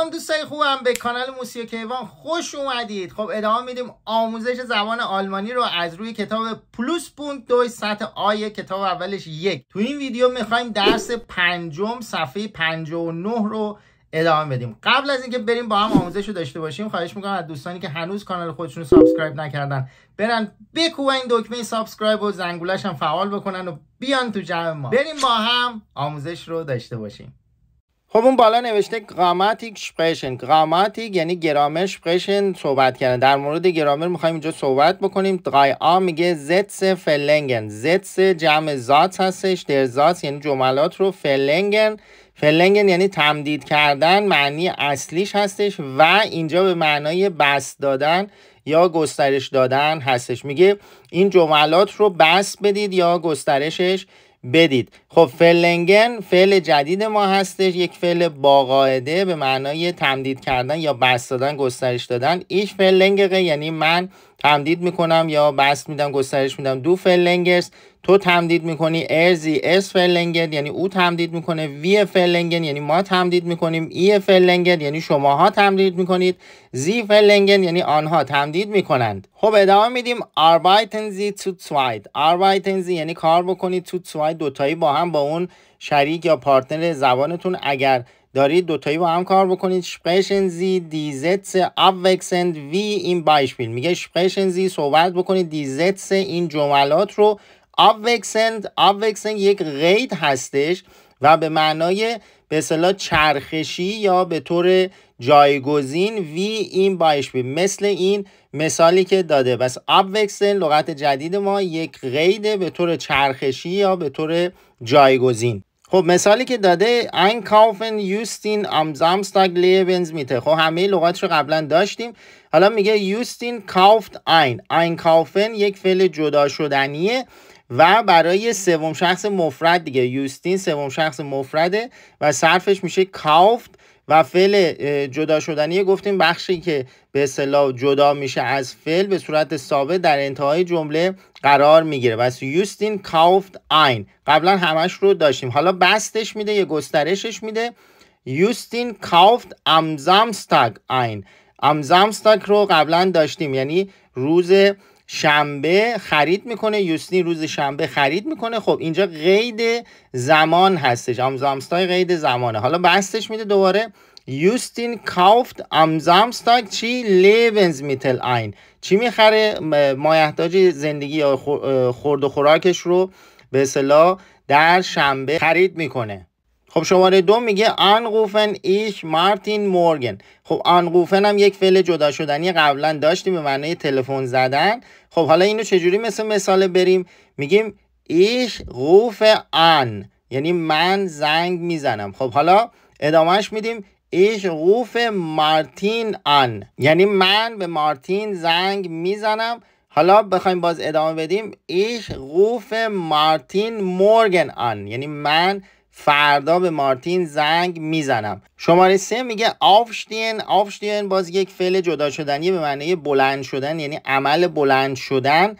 سلام دوستای خوبم به کانال موسیقی کیوان خوش اومدید خب ادامه میدیم آموزش زبان آلمانی رو از روی کتاب پلوس پونت دوی سطح آیه کتاب اولش یک تو این ویدیو میخوایم درس پنجم صفحه نه رو ادامه بدیم قبل از اینکه بریم با هم آموزش رو داشته باشیم خواهش میکنم از دوستانی که هنوز کانال خودشون رو سابسکرایب نکردن برن بکوبن دکمه سابسکرایب و زنگولش هم فعال بکنن و بیان تو جمع ما بریم با هم آموزش رو داشته باشیم خب اون بالا نوشته گراماتیک سپرشن گراماتیک یعنی گرامر شپشن صحبت کردن در مورد گرامر میخوایم اینجا صحبت بکنیم درای آ میگه زتس فلنگن زتس جمع زات هستش در زات یعنی جملات رو فلنگن فلنگن یعنی تمدید کردن معنی اصلیش هستش و اینجا به معنای بس دادن یا گسترش دادن هستش میگه این جملات رو بس بدید یا گسترشش بدید خب فلنگن فعل جدید ما هستش یک فعل با قاعده به معنای تمدید کردن یا بست دادن گسترش دادن ایش فلنگه یعنی من تمدید میکنم یا بست میدم گسترش میدم دو فلنگرز تو تمدید میکنی ارزی اس فلنگت یعنی او تمدید میکنه وی فلنگن یعنی ما تمدید میکنیم ای فلنگت یعنی شماها تمدید میکنید زی فلنگن یعنی آنها تمدید میکنند خب ادامه میدیم arbeiten زی تو zweit arbeiten زی یعنی کار بکنید تو zweit دوتایی با هم با اون شریک یا پارتنر زبانتون اگر دارید دوتایی با هم کار بکنید شپرشن زی دیزتس وی این بایشپیل میگه زی صحبت بکنید دیزتس این جملات رو آبوکسند یک غید هستش و به معنای به اصطلاح چرخشی یا به طور جایگزین وی این بایش بی مثل این مثالی که داده بس آبوکسن لغت جدید ما یک غید به طور چرخشی یا به طور جایگزین خب مثالی که داده این کافن یوستین آمزامستاگ لیبنز میته خب همه لغاتش رو قبلا داشتیم حالا میگه یوستین کافت این این یک فعل جدا شدنیه و برای سوم شخص مفرد دیگه یوستین سوم شخص مفرده و صرفش میشه کافت و فعل جدا شدنی گفتیم بخشی که به اصطلاح جدا میشه از فعل به صورت ثابت در انتهای جمله قرار میگیره پس یوستین کافت این قبلا همش رو داشتیم حالا بستش میده یه گسترشش میده یوستین کافت امزامستاگ این امزامستاگ رو قبلا داشتیم یعنی روز شنبه خرید میکنه یوسنی روز شنبه خرید میکنه خب اینجا قید زمان هستش امزامستای قید زمانه حالا بستش میده دوباره یوستین کافت امزامستای چی لیونز میتل این چی میخره مایحتاج زندگی یا خورد و خوراکش رو به اصطلاح در شنبه خرید میکنه خب شماره دو میگه انقوفن ایش مارتین مورگن خب انقوفن هم یک فعل جدا شدنی قبلا داشتیم به معنی تلفن زدن خب حالا اینو چجوری مثل مثال بریم میگیم ایش غوف ان یعنی من زنگ میزنم خب حالا ادامهش میدیم ایش غوف مارتین ان یعنی من به مارتین زنگ میزنم حالا بخوایم باز ادامه بدیم ایش غوف مارتین مورگن ان یعنی من فردا به مارتین زنگ میزنم شماره سه میگه آفشتین آفشتین باز یک فعل جدا شدنی به معنی بلند شدن یعنی عمل بلند شدن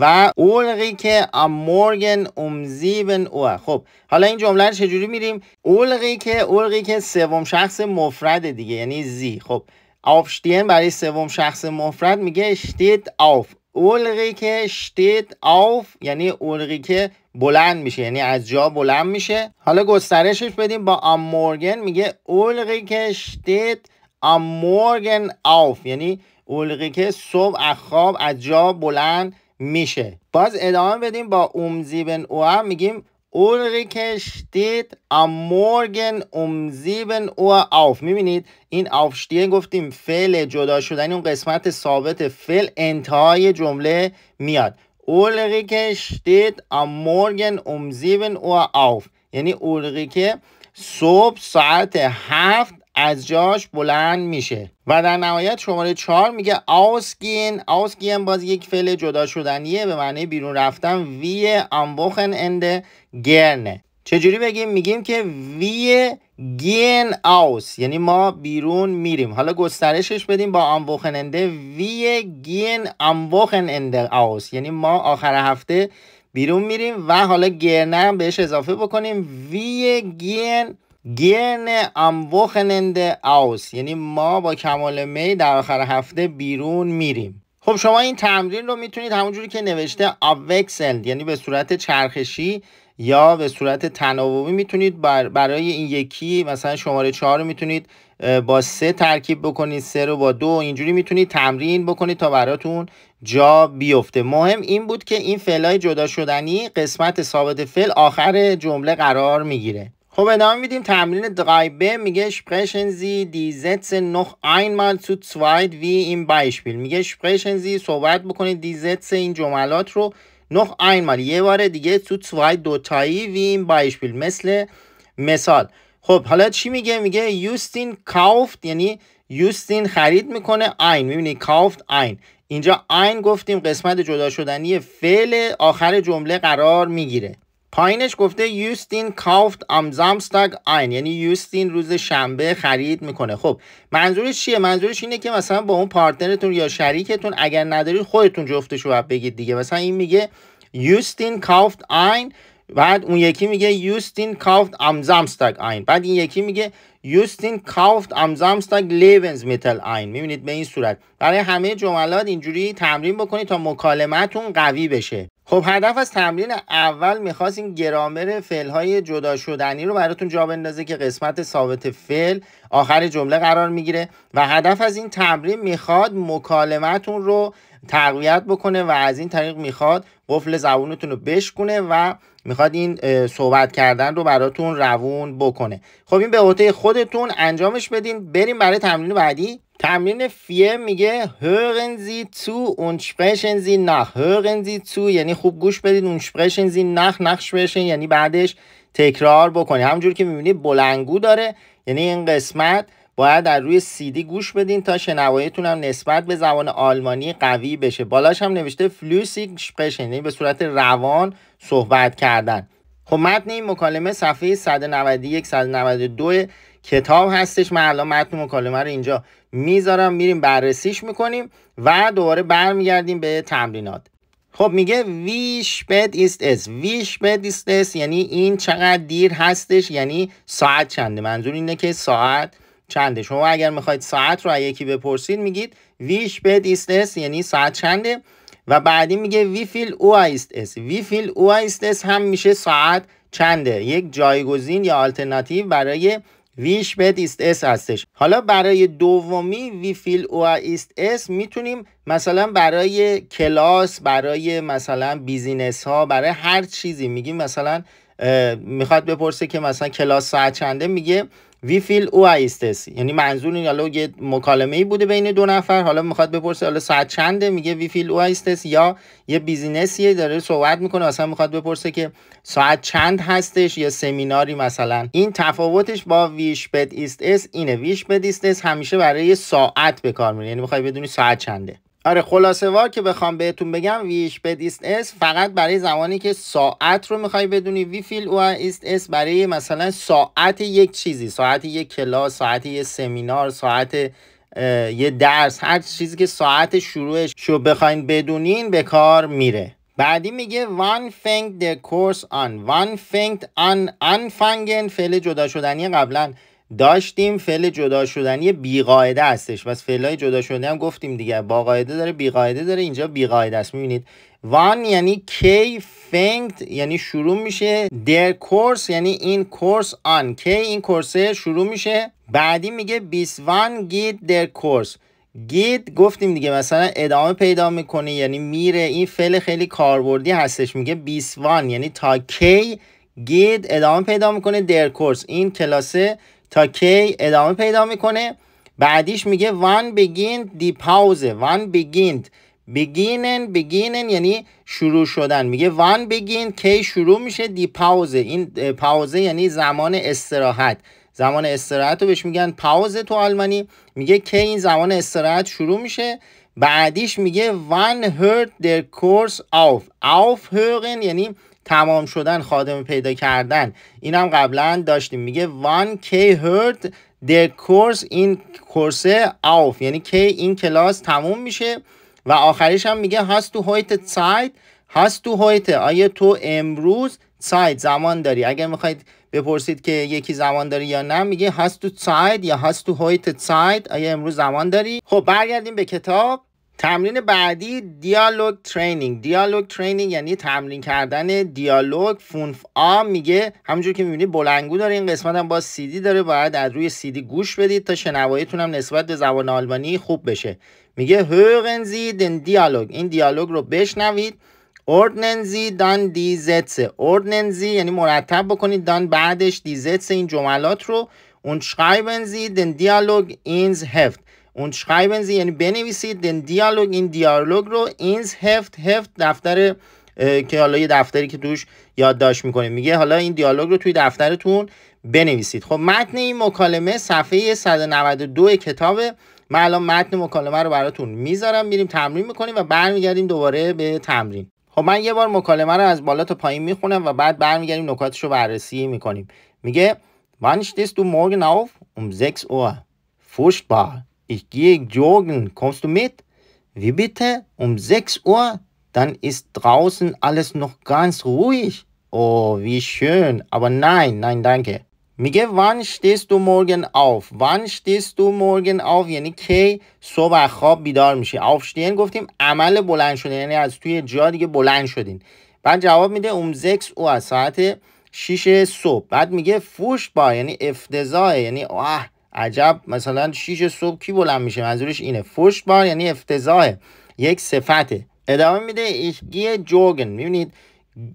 و اولغی که امورگن امزیبن او خب حالا این جمله رو چجوری میریم اولغی که اولغی که سوم شخص مفرد دیگه یعنی زی خب آفشتین برای سوم شخص مفرد میگه اشتید آف اولریکه شتید آف یعنی اولریکه بلند میشه یعنی از جا بلند میشه حالا گسترشش بدیم با ام مورگن میگه اولریکه شتید ام مورگن آف یعنی اولریکه صبح از خواب از جا بلند میشه باز ادامه بدیم با اومزیبن او میگیم اولریکه شتید ام مورگن ام زیبن او آف میبینید این آف شتیه گفتیم فعل جدا شدن اون قسمت ثابت فعل انتهای جمله میاد اولریکه شتید ام مورگن ام زیبن او آف یعنی اولریکه صبح ساعت هفت از جاش بلند میشه و در نهایت شماره چهار میگه آسکین آسکین باز یک فعل جدا شدنیه به معنی بیرون رفتن وی آنبوخن اند گرنه چجوری بگیم میگیم که وی گین آوس یعنی ما بیرون میریم حالا گسترشش بدیم با انده وی گین انده آس یعنی ما آخر هفته بیرون میریم و حالا گرنه هم بهش اضافه بکنیم وی گین گین امبوخننده اوس یعنی ما با کمال می در آخر هفته بیرون میریم خب شما این تمرین رو میتونید همونجوری که نوشته اوکسند یعنی به صورت چرخشی یا به صورت تناوبی میتونید برای این یکی مثلا شماره چهار رو میتونید با سه ترکیب بکنید سه رو با دو اینجوری میتونید تمرین بکنید تا براتون جا بیفته مهم این بود که این فعلای جدا شدنی قسمت ثابت فعل آخر جمله قرار میگیره خب ادامه میدیم تمرین دایبه میگه sprechen Sie die Sätze noch einmal zu zweit wie im Beispiel میگه sprechen Sie صحبت بکنید دی Sätze این جملات رو noch einmal یه بار دیگه تو zweit دوتایی wie im Beispiel مثل مثال خب حالا چی میگه میگه یوستین کافت یعنی یوستین خرید میکنه این میبینی کافت این اینجا این گفتیم قسمت جدا شدنی فعل آخر جمله قرار میگیره پایینش گفته یوستین کافت ام زامستاگ آین یعنی یوستین روز شنبه خرید میکنه خب منظورش چیه منظورش اینه که مثلا با اون پارتنرتون یا شریکتون اگر ندارید خودتون جفتش رو بگید دیگه مثلا این میگه یوستین کافت این بعد اون یکی میگه یوستین کافت ام زامستاگ این بعد این یکی میگه یوستین کافت ام زامستاگ لیونز میتل این میبینید به این صورت برای همه جملات اینجوری تمرین بکنید تا مکالمتون قوی بشه خب هدف از تمرین اول میخواست این گرامر فعلهای جدا شدنی رو براتون جا بندازه که قسمت ثابت فعل آخر جمله قرار میگیره و هدف از این تمرین میخواد مکالمتون رو تقویت بکنه و از این طریق میخواد قفل زبونتون رو بشکونه و میخواد این صحبت کردن رو براتون روون بکنه خب این به عهده خودتون انجامش بدین بریم برای تمرین بعدی تمرین فیه میگه هرن زی تو اون شپرشن زی نخ هرن زی تو یعنی خوب گوش بدین اون شپشنزی زی نخ نخ یعنی بعدش تکرار بکنید همونجور که میبینید بلنگو داره یعنی این قسمت باید در روی سیدی گوش بدین تا شنواییتون هم نسبت به زبان آلمانی قوی بشه بالاش هم نوشته فلوسی شپرشن یعنی به صورت روان صحبت کردن خب متن این مکالمه صفحه 191 192 کتاب هستش من الان متن مکالمه رو اینجا میذارم میریم بررسیش میکنیم و دوباره برمیگردیم به تمرینات خب میگه ویش بد ایست اس ویش بد ایست اس یعنی این چقدر دیر هستش یعنی ساعت چنده منظور اینه که ساعت چنده شما اگر میخواید ساعت رو یکی بپرسید میگید ویش بد ایست اس یعنی ساعت چنده و بعدی میگه وی فیل او ایست اس وی فیل او ایست اس هم میشه ساعت چنده یک جایگزین یا آلترناتیو برای ویش بد اس هستش حالا برای دومی وی فیل او ایست اس میتونیم مثلا برای کلاس برای مثلا بیزینس ها برای هر چیزی میگیم مثلا میخواد بپرسه که مثلا کلاس ساعت چنده میگه وی فیل او ایستس یعنی منظور این حالا یه مکالمه ای بوده بین دو نفر حالا میخواد بپرسه حالا ساعت چنده میگه وی فیل او ایستس یا یه بیزینسیه داره صحبت میکنه اصلا میخواد بپرسه که ساعت چند هستش یا سمیناری مثلا این تفاوتش با ویش بد اینه ویش بد همیشه برای ساعت به کار میره یعنی میخوای بدونی ساعت چنده آره خلاصه وار که بخوام بهتون بگم ویش بد ایست اس فقط برای زمانی که ساعت رو میخوای بدونی وی فیل او ایست اس برای مثلا ساعت یک چیزی ساعت یک کلاس ساعت یک سمینار ساعت یه درس هر چیزی که ساعت شروعش رو بخواین بدونین به کار میره بعدی میگه one thing the course on one thing on unfangen فعل جدا شدنی قبلا داشتیم فعل جدا شدنی بیقاعده هستش پس های جدا شدنی هم گفتیم دیگه با قاعده داره بیقاعده داره اینجا بیقاعده است میبینید وان یعنی کی فنگت یعنی شروع میشه در کورس یعنی این کورس آن کی این کورسه شروع میشه بعدی میگه وان گید در کورس گید گفتیم دیگه مثلا ادامه پیدا میکنه یعنی میره این فعل خیلی کاربردی هستش میگه 20وان یعنی تا کی گید ادامه پیدا میکنه در کورس این کلاسه تا کی ادامه پیدا میکنه بعدیش میگه وان بگین دی پاوزه وان بگینت بگینن بگینن یعنی شروع شدن میگه وان بگین کی شروع میشه دی پاوزه این پاوزه یعنی زمان استراحت زمان استراحت رو بهش میگن پاوزه تو آلمانی میگه کی این زمان استراحت شروع میشه بعدیش میگه وان هرت در کورس آف aufhören یعنی تمام شدن خادم پیدا کردن اینم قبلا داشتیم میگه وان کی هرد the کورس این کورسه آف یعنی کی این کلاس تموم میشه و آخریش هم میگه هست تو هایت سایت هست تو هایت آیا تو امروز سایت زمان داری اگر میخواید بپرسید که یکی زمان داری یا نه میگه هست تو سایت یا هست تو هایت سایت آیا امروز زمان داری خب برگردیم به کتاب تمرین بعدی دیالوگ ترینینگ دیالوگ ترینینگ یعنی تمرین کردن دیالوگ فونف آ میگه همونجور که میبینید بلنگو داره این قسمت هم با دی داره باید از روی دی گوش بدید تا شنواییتون هم نسبت به زبان آلمانی خوب بشه میگه هورن دن دیالوگ این دیالوگ رو بشنوید اوردنن زی دان دی زتس یعنی مرتب بکنید دان بعدش دی این جملات رو اون شرایبن زی دن دیالوگ und schreiben یعنی بنویسید دن دیالوگ این دیالوگ رو اینز هفت هفت دفتر که حالا یه دفتری که توش یادداشت میکنه میگه حالا این دیالوگ رو توی دفترتون بنویسید خب متن این مکالمه صفحه 192 کتابه من الان متن مکالمه رو براتون میذارم میریم تمرین میکنیم و برمیگردیم دوباره به تمرین خب من یه بار مکالمه رو از بالا تا پایین میخونم و بعد برمیگردیم نکاتش رو بررسی میکنیم میگه wann stehst du morgen auf um 6 Uhr furchtbar ich gehe joggen, kommst وی mit? Wie bitte? Um 6 Uhr? دراوسن ist draußen alles noch ganz ruhig. Oh, wie schön. Aber nein, nein, میگه وان شتیست دو مورگن آف وان شتیست دو مورگن آف یعنی کی صبح خواب بیدار میشه آفشتین گفتیم عمل بلند شدین. یعنی از توی جا دیگه بلند شدین بعد جواب میده اوم زکس او از ساعت 6 صبح بعد میگه فوش با یعنی افتضاح یعنی آه عجب مثلا شیش صبح کی بلند میشه منظورش اینه فوش بار یعنی افتضاح یک صفته ادامه میده ایش جوگن میبینید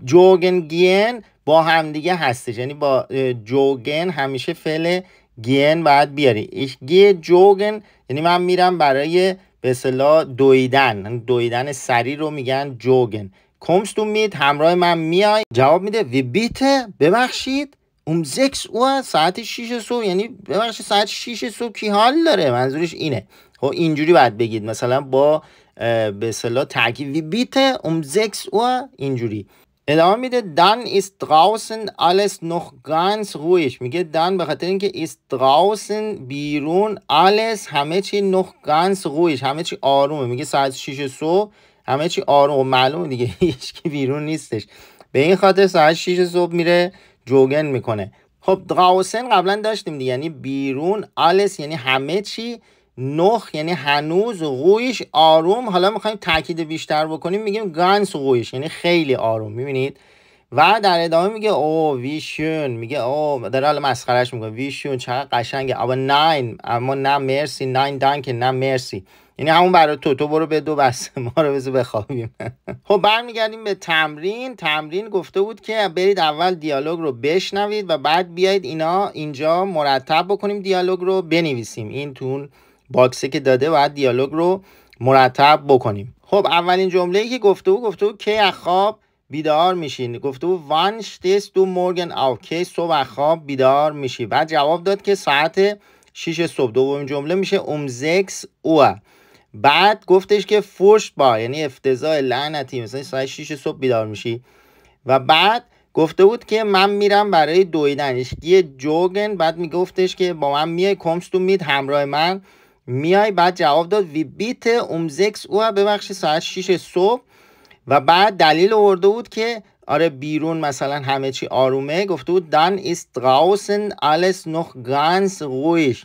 جوگن گین با همدیگه هستش یعنی با جوگن همیشه فعل گین باید بیاری ایش جوگن یعنی من میرم برای به صلاح دویدن یعنی دویدن سری رو میگن جوگن کمستون مید همراه من میای جواب میده وی بیته ببخشید 6 او ساعت 6 صبح یعنی ببخشید ساعت 6 صبح کی حال داره منظورش اینه خب اینجوری باید بگید مثلا با به اصطلاح ترکیب بیت um 6 او اینجوری ادامه میده دان ist draußen alles noch ganz ruhig میگه دان به خاطر اینکه ist draußen بیرون alles همه چی noch ganz ruhig همه چی آرومه میگه ساعت 6 صبح همه چی آروم و خب، معلومه دیگه هیچ بیرون نیستش به این خاطر ساعت 6 صبح میره جوگن میکنه خب قاوسن قبلا داشتیم دیگه یعنی بیرون آلس یعنی همه چی نخ یعنی هنوز غویش آروم حالا میخوایم تاکید بیشتر بکنیم میگیم گانس غویش یعنی خیلی آروم میبینید و در ادامه میگه او ویشون میگه او در حال مسخرش میگه ویشون چقدر قشنگه اما ناین اما نه مرسی ناین دانک نه مرسی یعنی همون برای تو تو برو به دو بسته ما رو بزو بخوابیم خب برمیگردیم به تمرین تمرین گفته بود که برید اول دیالوگ رو بشنوید و بعد بیایید اینا اینجا مرتب بکنیم دیالوگ رو بنویسیم این تون باکسه که داده باید دیالوگ رو مرتب بکنیم خب اولین جمله ای که گفته بود گفته بود که خواب بیدار میشین گفته بود وان دو مورگن او کی صبح خواب بیدار میشی بعد جواب داد که ساعت 6 صبح دومین جمله میشه اومزکس او. بعد گفتش که فوش با یعنی افتضاح لعنتی مثلا ساعت 6 صبح بیدار میشی و بعد گفته بود که من میرم برای دویدن یه جوگن بعد میگفتش که با من میای کمستون مید همراه من میای بعد جواب داد وی بیت اومزکس او ببخشی ساعت 6 صبح و بعد دلیل آورده بود که آره بیرون مثلا همه چی آرومه گفته بود دان است draußen alles نوخ گانس ruhig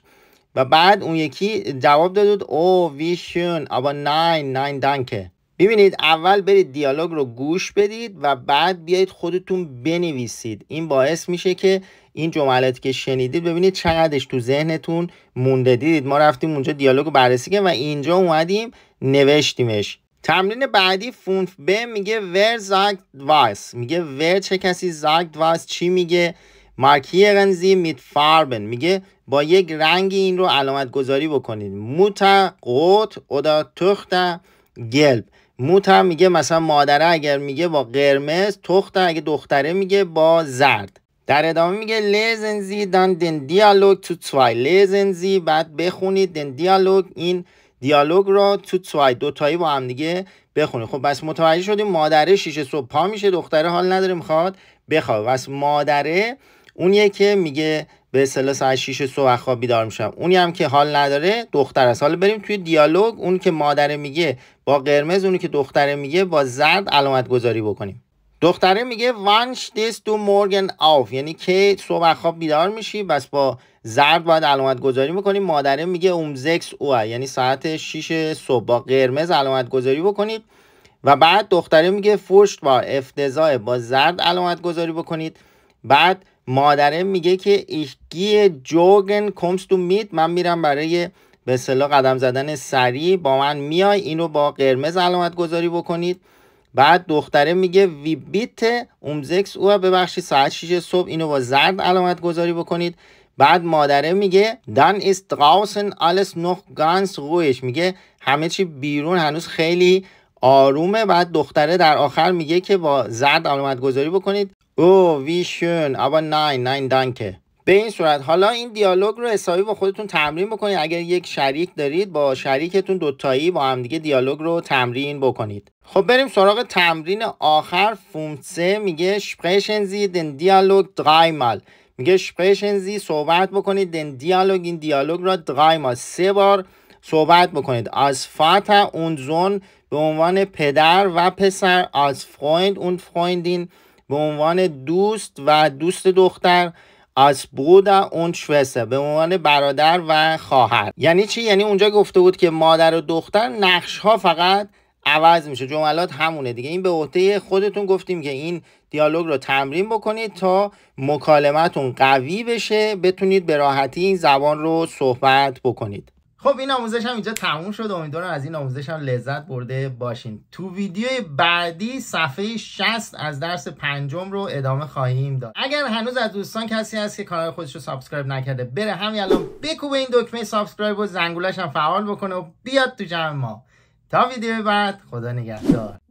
و بعد اون یکی جواب داد او ویشون ابا ناین ناین دانکه ببینید اول برید دیالوگ رو گوش بدید و بعد بیایید خودتون بنویسید این باعث میشه که این جملاتی که شنیدید ببینید چقدرش تو ذهنتون مونده دیدید ما رفتیم اونجا دیالوگ رو بررسی کردیم و اینجا اومدیم نوشتیمش تمرین بعدی فونف ب میگه ور زاگت واس میگه ور چه کسی زاگت واس چی میگه زی میت فاربن میگه با یک رنگی این رو علامت گذاری بکنید موتا قوت اودا تخت گلب موتا میگه مثلا مادره اگر میگه با قرمز تخت اگه دختره میگه با زرد در ادامه میگه لیزن دان دن دیالوگ تو توای لزنزی بعد بخونید دن دیالوگ این دیالوگ را تو توای دوتایی با هم دیگه بخونید خب بس متوجه شدیم مادره شیشه صبح پا میشه دختره حال نداره میخواد بخواب بس مادره اونیه که میگه به اصطلاح ساعت 6 صبح بیدار میشم اونی هم که حال نداره دختر است حالا بریم توی دیالوگ اون که مادره میگه با قرمز اونی که دختره میگه با زرد علامت گذاری بکنیم دختره میگه وانش دیس تو مورگن آف یعنی که صبح خواب بیدار میشی بس با زرد باید علامت گذاری بکنیم. مادره میگه اومزکس او، یعنی ساعت 6 صبح با قرمز علامت گذاری بکنید و بعد دختره میگه فرشت با افتضاع با زرد علامت گذاری بکنید بعد مادره میگه که ایشگی جوگن کمست تو میت من میرم برای به صلاح قدم زدن سریع با من میای اینو با قرمز علامت گذاری بکنید بعد دختره میگه وی بیت اومزکس او ببخشید ساعت 6 صبح اینو با زرد علامت گذاری بکنید بعد مادره میگه دان است دراوسن alles نوخ گانس رویش میگه همه چی بیرون هنوز خیلی آرومه بعد دختره در آخر میگه که با زرد علامت گذاری بکنید او وی شون به این صورت حالا این دیالوگ رو حسابی با خودتون تمرین بکنید اگر یک شریک دارید با شریکتون دوتایی با همدیگه دیالوگ رو تمرین بکنید خب بریم سراغ تمرین آخر فومسه میگه زی دن دیالوگ میگه sprechen صحبت بکنید دن دیالوگ این دیالوگ را مال سه بار صحبت بکنید از فاتا اون زون به عنوان پدر و پسر از فرویند اون فرویندین به عنوان دوست و دوست دختر از بود اون شوسه به عنوان برادر و خواهر یعنی چی یعنی اونجا گفته بود که مادر و دختر نقش ها فقط عوض میشه جملات همونه دیگه این به عهده خودتون گفتیم که این دیالوگ رو تمرین بکنید تا مکالمتون قوی بشه بتونید به راحتی این زبان رو صحبت بکنید خب این آموزش هم اینجا تموم شد امیدوارم از این آموزش هم لذت برده باشین تو ویدیو بعدی صفحه 60 از درس پنجم رو ادامه خواهیم داد اگر هنوز از دوستان کسی هست که کانال خودش رو سابسکرایب نکرده بره همین الان بکوبه این دکمه سابسکرایب و زنگولش هم فعال بکنه و بیاد تو جمع ما تا ویدیو بعد خدا نگهدار